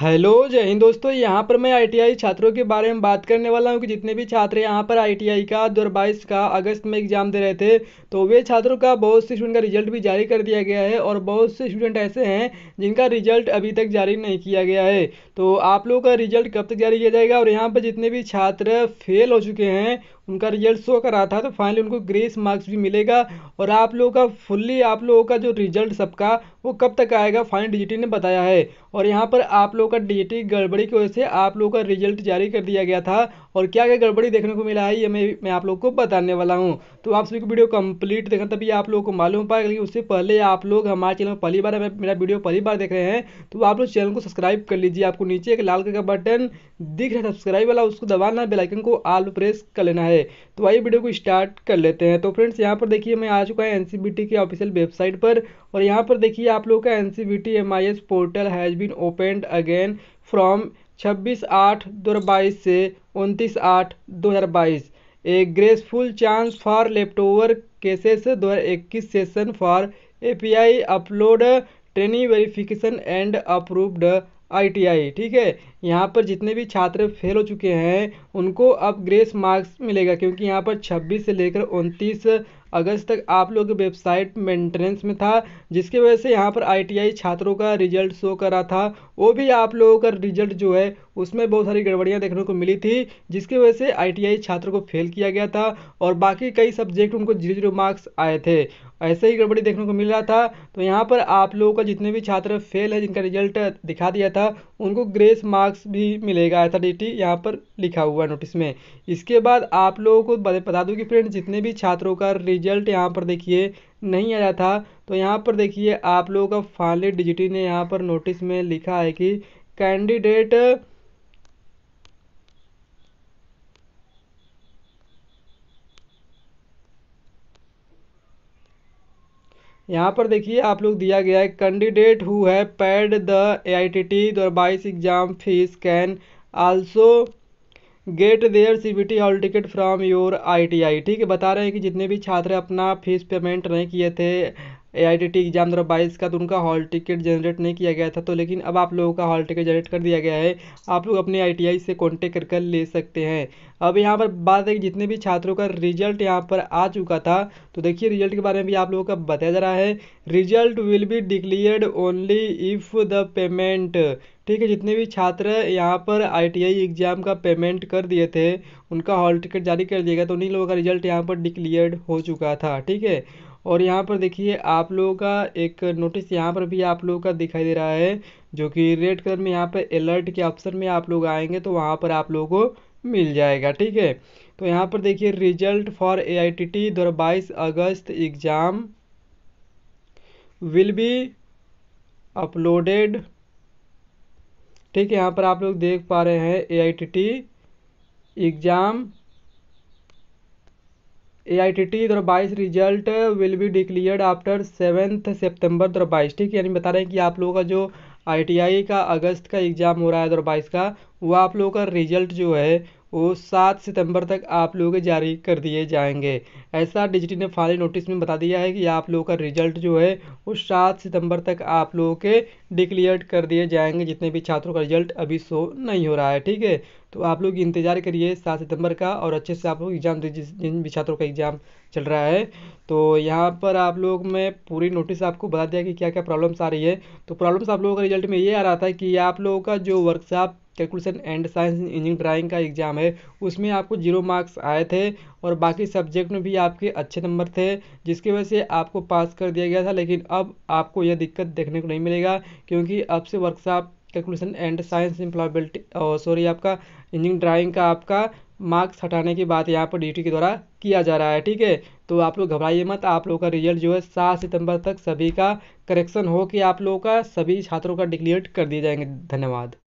hello जय हिंद दोस्तों यहाँ पर मैं आईटीआई छात्रों के बारे में बात करने वाला हूँ कि जितने भी छात्र यहाँ पर आईटीआई का दो का अगस्त में एग्जाम दे रहे थे तो वे छात्रों का बहुत से स्टूडेंट का रिजल्ट भी जारी कर दिया गया है और बहुत से स्टूडेंट ऐसे हैं जिनका रिजल्ट अभी तक जारी नहीं किया गया है तो आप लोगों का रिजल्ट कब तक जारी किया जाएगा और यहाँ पर जितने भी छात्र फेल हो चुके हैं उनका रिजल्ट शो कर रहा था तो फाइनली उनको ग्रेस मार्क्स भी मिलेगा और आप लोगों का फुल्ली आप लोगों का जो रिजल्ट सबका वो कब तक आएगा फाइनल डीजीटी ने बताया है और यहाँ पर आप लोगों का डीजीटी गड़बड़ी की वजह से आप लोगों का रिजल्ट जारी कर दिया गया था और क्या क्या गड़बड़ी देखने को मिला है ये मैं मैं आप लोग को बताने वाला हूँ तो आप सभी को वीडियो कंप्लीट देखना तभी आप लोगों को मालूम पाएगा लेकिन उससे पहले आप लोग हमारे चैनल में पहली बार मेरा वीडियो पहली बार देख रहे हैं तो आप लोग चैनल को सब्सक्राइब कर लीजिए आपको नीचे एक लाल कलर का बटन दिख रहा है सब्सक्राइब वाला उसको दबाना बेलाइकन को आल प्रेस कर लेना है है तो आइए वीडियो को स्टार्ट कर लेते हैं तो फ्रेंड्स यहाँ पर देखिए मैं आ चुका है एनसीबीटी की ऑफिशियल वेबसाइट पर और यहाँ पर देखिए आप लोगों का N C portal has been opened again from छब्बीस आठ दो से उनतीस आठ दो a graceful chance for left cases दो session for A P I upload training verification and approved ITI ठीक है यहाँ पर जितने भी छात्र फेल हो चुके हैं उनको अब ग्रेस मार्क्स मिलेगा क्योंकि यहाँ पर 26 से लेकर 29 अगस्त तक आप लोग वेबसाइट मेंटेनेंस में था जिसकी वजह से यहाँ पर आईटीआई छात्रों का रिजल्ट शो कर रहा था वो भी आप लोगों का रिजल्ट जो है उसमें बहुत सारी गड़बड़ियाँ देखने को मिली थी जिसकी वजह से आई छात्रों को फेल किया गया था और बाकी कई सब्जेक्ट उनको जीरो जीरो मार्क्स आए थे ऐसे ही गड़बड़ी देखने को मिल रहा था तो यहाँ पर आप लोगों का जितने भी छात्र फेल है जिनका रिजल्ट दिखा दिया था उनको ग्रेस मार्क्स भी मिलेगा ऐसा डी यहाँ पर लिखा हुआ है नोटिस में इसके बाद आप लोगों को बता दूँ कि फ्रेंड जितने भी छात्रों का रिजल्ट यहाँ पर देखिए नहीं आया था तो यहाँ पर देखिए आप लोगों का फाइनली डिजिटी ने यहाँ पर नोटिस में लिखा है कि कैंडिडेट यहाँ पर देखिए आप लोग दिया गया है candidate who have paid the A I T T दो बाईस exam fee can also get their C B T hall ticket from your I T I ठीक है बता रहे हैं कि जितने भी छात्र अपना फीस पेमेंट नहीं किए थे ए आई एग्ज़ाम दो बाईस का तो उनका हॉल टिकट जनरेट नहीं किया गया था तो लेकिन अब आप लोगों का हॉल टिकट जनरेट कर दिया गया है आप लोग अपने आई से कॉन्टेक्ट कर कर ले सकते हैं अब यहाँ पर बात है कि जितने भी छात्रों का रिजल्ट यहाँ पर आ चुका था तो देखिए रिजल्ट के बारे में भी आप लोगों का बताया जा रहा है result will be declared only if the payment ठीक है जितने भी छात्र यहाँ पर आईटीआई एग्ज़ाम का पेमेंट कर दिए थे उनका हॉल टिकट जारी कर दिया गया तो उन्हीं लोगों का रिजल्ट यहाँ पर डिक्लेयर्ड हो चुका था ठीक है और यहाँ पर देखिए आप लोगों का एक नोटिस यहाँ पर भी आप लोगों का दिखाई दे रहा है जो कि रेड कलर में यहाँ पर अलर्ट के ऑप्शन में आप लोग आएंगे तो वहाँ पर आप लोगों को मिल जाएगा ठीक है तो यहाँ पर देखिए result for A I T T बाईस August exam will be uploaded ठीक है यहाँ पर आप लोग देख पा रहे हैं A I T T exam A I T T दो बाईस result will be declared after seventh September दो बाईस ठीक है यानी बता रहे हैं कि आप लोगों का जो आई टी आई का अगस्त का एग्ज़ाम हो रहा है दो बाईस का वो आप लोगों का रिजल्ट जो है वो सात सितंबर तक आप लोगों के जारी कर दिए जाएंगे ऐसा डिजिटी ने फाइनल नोटिस में बता दिया है कि आप लोगों का रिजल्ट जो है वो सात सितंबर तक आप लोगों के डिक्लेयर कर दिए जाएंगे जितने भी छात्रों का रिजल्ट अभी शो नहीं हो रहा है ठीक है तो आप लोग इंतजार करिए सात सितंबर का और अच्छे से आप लोग एग्ज़ाम जिन भी छात्रों का एग्ज़ाम चल रहा है तो यहाँ पर आप लोग में पूरी नोटिस आपको बता दिया कि क्या क्या प्रॉब्लम्स आ रही है तो प्रॉब्लम्स आप लोगों का रिजल्ट में ये आ रहा था कि आप लोगों का जो workshop calculation and science engineering drawing का एग्ज़ाम है उसमें आपको जीरो मार्क्स आए थे और बाकी सब्जेक्ट में भी आपके अच्छे नंबर थे जिसकी वजह से आपको पास कर दिया गया था लेकिन अब आपको यह दिक्कत देखने को नहीं मिलेगा क्योंकि अब से workshop calculation and science employability sorry आपका इंजीनियरिंग ड्राइंग का आपका मार्क्स हटाने की बात यहाँ पर ड्यूटी के द्वारा किया जा रहा है ठीक है तो आप लोग घबराइए मत आप लोगों का रिजल्ट जो है सात सितंबर तक सभी का करेक्शन हो कि आप लोगों का सभी छात्रों का डिक्लेयर कर दिए जाएंगे धन्यवाद